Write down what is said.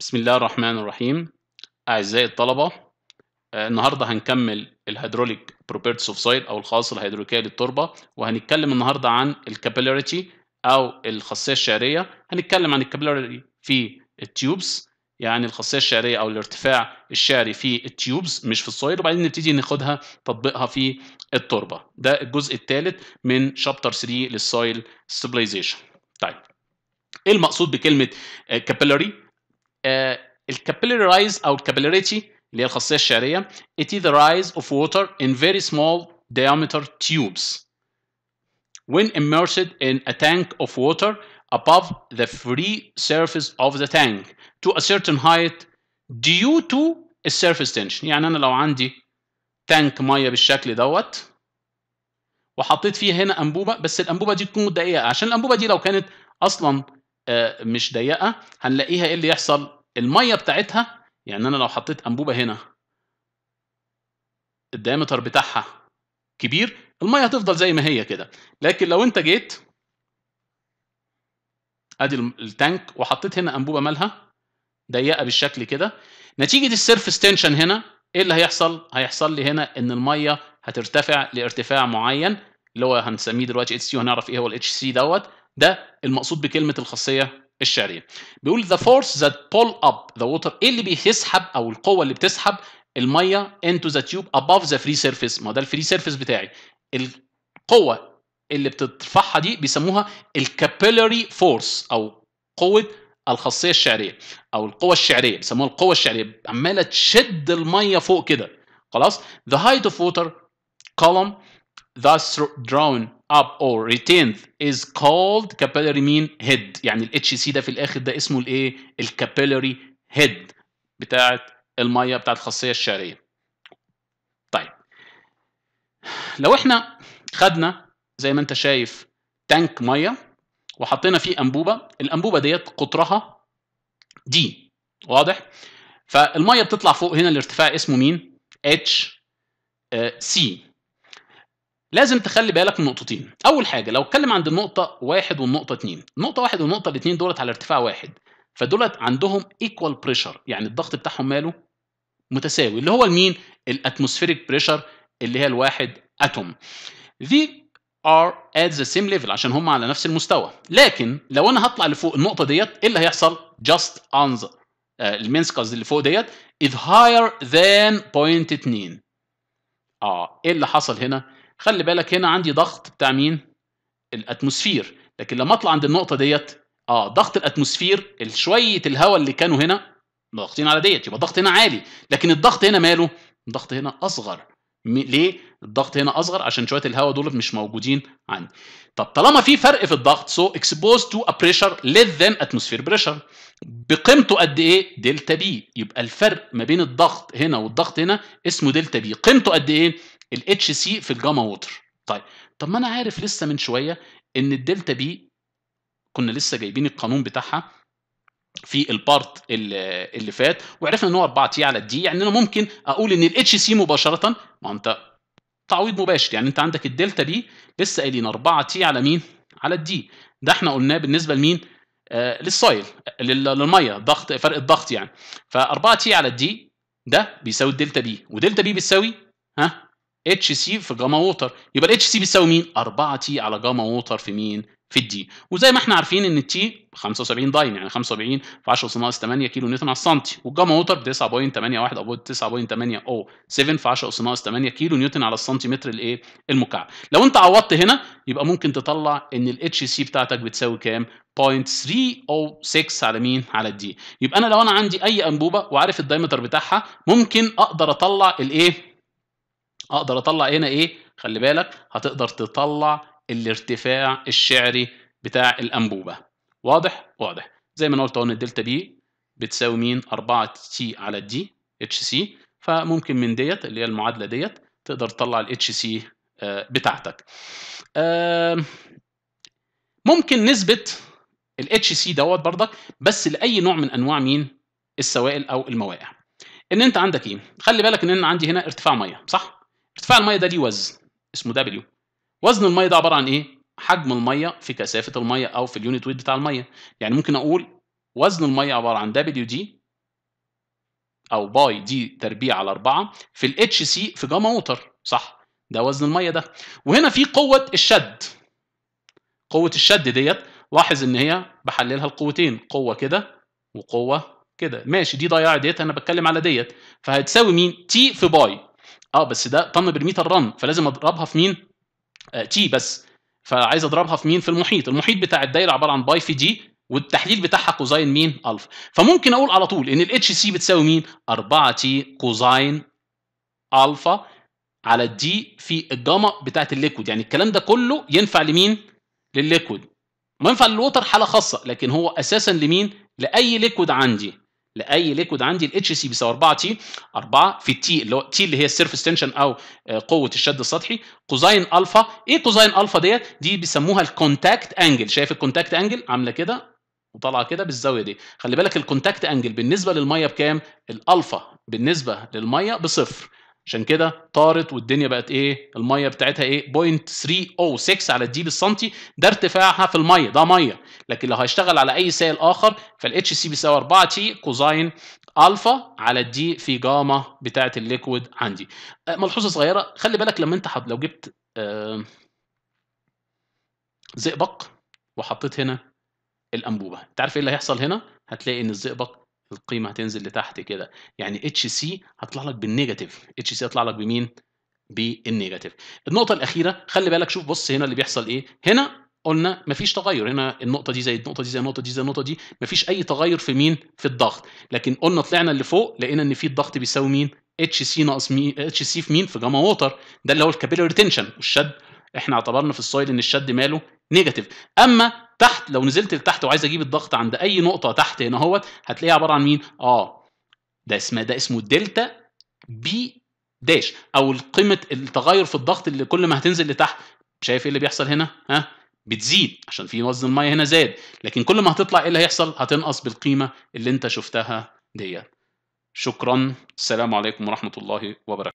بسم الله الرحمن الرحيم أعزائي الطلبة آه، النهاردة هنكمل الهيدروليك بروبرتيز اوف سويل أو الخاصة الهيدروليكية للتربة وهنتكلم النهاردة عن الكابيلاريتي أو الخاصية الشعرية هنتكلم عن الكابيلاريتي في التيوبس يعني الخاصية الشعرية أو الارتفاع الشعري في التيوبس مش في السويل وبعدين نبتدي ناخدها تطبيقها في التربة ده الجزء الثالث من شابتر 3 للسويل ستابلايزيشن طيب ايه المقصود بكلمة كابيلاري آه، آه، الكابيلري رايز او الكابيلاريتي اللي هي الخاصيه الشعريه it is the rise of water in very small diameter tubes when immersed in a tank of water above the free surface of the tank to a certain height due to a surface tension يعني انا لو عندي تانك ميه بالشكل دوت وحطيت فيها هنا انبوبه بس الانبوبه دي تكون ضيقه عشان الانبوبه دي لو كانت اصلا آه، مش ضيقه هنلاقيها ايه اللي يحصل الميه بتاعتها يعني انا لو حطيت انبوبه هنا الدايمتر بتاعها كبير الميه هتفضل زي ما هي كده لكن لو انت جيت ادي التانك وحطيت هنا انبوبه مالها ضيقه بالشكل كده نتيجه السيرفس تنشن هنا ايه اللي هيحصل هيحصل لي هنا ان الميه هترتفع لارتفاع معين اللي هو هنسميه دلوقتي اتش سي وهنعرف ايه هو الاتش سي دوت ده المقصود بكلمه الخاصيه الشعريه بيقول the force that pull up the water ايه اللي بيسحب او القوه اللي بتسحب الميه into the tube above the free surface ما ده الفري سيرفيس بتاعي القوه اللي بترفعها دي بيسموها الكابيلاري فورس او قوه الخاصيه الشعريه او القوه الشعريه بيسموها القوه الشعريه عماله تشد الميه فوق كده خلاص the height of water column thus drawn up or retained is called capillary mean head يعني ال HC ده في الاخر ده اسمه الايه الكابيلاري هيد بتاعه الميه بتاعه الخاصيه الشعريه طيب لو احنا خدنا زي ما انت شايف تانك ميه وحطينا فيه انبوبه الانبوبه ديت قطرها دي واضح فالميه بتطلع فوق هنا الارتفاع اسمه مين اتش آه، سي لازم تخلي بالك من نقطتين اول حاجه لو اتكلم عند النقطه واحد والنقطه اتنين نقطه واحد والنقطه الاتنين دولت على ارتفاع واحد فدولت عندهم ايكوال بريشر يعني الضغط بتاعهم ماله متساوي اللي هو المين الاتموسفيريك بريشر اللي هي الواحد اتوم ذي ار ات ذا سيم ليفل عشان هم على نفس المستوى لكن لو انا هطلع لفوق النقطه ديت ايه اللي هيحصل جاست انز المنسكاز اللي فوق ديت از هاير ذان بوينت 2 اه ايه اللي حصل هنا خلي بالك هنا عندي ضغط بتاع مين الاتموسفير لكن لما اطلع عند النقطه ديت اه ضغط الاتموسفير شويه الهواء اللي كانوا هنا ضاغطين على ديت يبقى الضغط هنا عالي لكن الضغط هنا ماله الضغط هنا اصغر ليه الضغط هنا اصغر عشان شويه الهواء دول مش موجودين عندي طب طالما في فرق في الضغط سو exposed to a pressure less than atmosphere pressure بقيمته قد ايه دلتا بي يبقى الفرق ما بين الضغط هنا والضغط هنا اسمه دلتا بي قيمته قد ايه الاتش سي في الجاما ووتر طيب طب ما انا عارف لسه من شويه ان الدلتا بي كنا لسه جايبين القانون بتاعها في البارت اللي فات وعرفنا ان هو 4 تي على الدي يعني انا ممكن اقول ان الاتش سي مباشره ما انت تعويض مباشر يعني انت عندك الدلتا بي لسه قايلين 4 تي على مين؟ على الدي ده احنا قلناه بالنسبه لمين؟ آه للسايل للميه ضغط فرق الضغط يعني ف 4 تي على الدي ده بيساوي الدلتا بي ودلتا بي بتساوي ها اتش سي في جاما ووتر يبقى الاتش سي بيساوي مين 4 تي على جاما ووتر في مين في الدي وزي ما احنا عارفين ان التي 75 داين يعني 75 في 10 اس ناقص 8 كيلو نيوتن على السنتي والجاما ووتر 9.81 او 9.807 في 10 اس ناقص 8 كيلو نيوتن على السنتي متر الايه المكعب لو انت عوضت هنا يبقى ممكن تطلع ان الاتش سي بتاعتك بتساوي كام 0.306 على مين على الدي يبقى انا لو انا عندي اي انبوبه وعارف الدايمتر بتاعها ممكن اقدر اطلع الايه اقدر اطلع هنا ايه خلي بالك هتقدر تطلع الارتفاع الشعري بتاع الانبوبه واضح واضح زي ما انا قلت اهو ان الدلتا بي بتساوي مين 4 تي على دي اتش سي فممكن من ديت اللي هي المعادله ديت تقدر تطلع الاتش سي آه، بتاعتك ممكن نسبه الاتش سي دوت برضك بس لاي نوع من انواع مين السوائل او الموائع ان انت عندك ايه خلي بالك ان انا عندي هنا ارتفاع ميه صح ارتفاع الميه ده ليه وزن اسمه دبليو وزن الميه ده عباره عن ايه حجم الميه في كثافه الميه او في اليونت ويت بتاع الميه يعني ممكن اقول وزن الميه عباره عن دبليو دي او باي دي تربيع على 4 في الاتش سي في جاما ووتر صح ده وزن الميه ده وهنا في قوه الشد قوه الشد ديت لاحظ ان هي بحللها لقوتين قوه كده وقوه كده ماشي دي ضياع ديت انا بتكلم على ديت فهتساوي مين تي في باي اه بس ده طن برميتر رن فلازم اضربها في مين؟ آه تي بس فعايز اضربها في مين؟ في المحيط المحيط بتاع الدايره عباره عن باي في دي والتحليل بتاعها كوزاين مين؟ الفا فممكن اقول على طول ان الاتش سي بتساوي مين؟ 4 تي كوزاين الفا على الدي في الجاما بتاعت الليكويد يعني الكلام ده كله ينفع لمين؟ للليكويد ما ينفع للوتر حاله خاصه لكن هو اساسا لمين؟ لاي ليكويد عندي لاي ليكويد عندي الاتش سي بيساوي 4 تي 4 في تي اللي هو تي اللي هي السيرفس تنشن او آه، قوه الشد السطحي كوزاين الفا ايه كوزاين الفا ديت دي بيسموها الكونتاكت انجل شايف الكونتاكت انجل عامله كده وطالعه كده بالزاويه دي خلي بالك الكونتاكت انجل بالنسبه للميه بكام الالفا بالنسبه للميه بصفر عشان كده طارت والدنيا بقت ايه الميه بتاعتها ايه 0.306 على الدي بالسنتي ده ارتفاعها في الميه ده ميه لكن لو هيشتغل على اي سائل اخر فالاتش سي بيساوي 4 تي كوزاين الفا على الدي في جاما بتاعه الليكويد عندي أه، ملحوظه صغيره خلي بالك لما انت حط لو جبت أه، زئبق وحطيت هنا الانبوبه انت عارف ايه اللي هيحصل هنا هتلاقي ان الزئبق القيمه هتنزل لتحت كده يعني اتش سي هتطلع لك بالنيجاتيف اتش سي هيطلع لك بمين بالنيجاتيف النقطه الاخيره خلي بالك شوف بص هنا اللي بيحصل ايه هنا قلنا مفيش تغير هنا النقطه دي زي النقطه دي زي النقطه دي زي النقطه دي مفيش اي تغير في مين في الضغط لكن قلنا طلعنا لفوق لقينا ان في الضغط بيساوي مين اتش سي ناقص مين اتش سي في مين في جاما ووتر ده اللي هو الكابيلاري تنشن والشد احنا اعتبرنا في السويل ان الشد ماله نيجاتيف اما تحت لو نزلت لتحت وعايز اجيب الضغط عند اي نقطه تحت هنا اهوت هتلاقيه عباره عن مين اه ده اسمه ده اسمه دلتا بي داش او قيمه التغير في الضغط اللي كل ما هتنزل لتحت شايف ايه اللي بيحصل هنا ها بتزيد عشان في وزن الميه هنا زاد لكن كل ما هتطلع ايه اللي هيحصل هتنقص بالقيمه اللي انت شفتها ديت شكرا السلام عليكم ورحمه الله وبركاته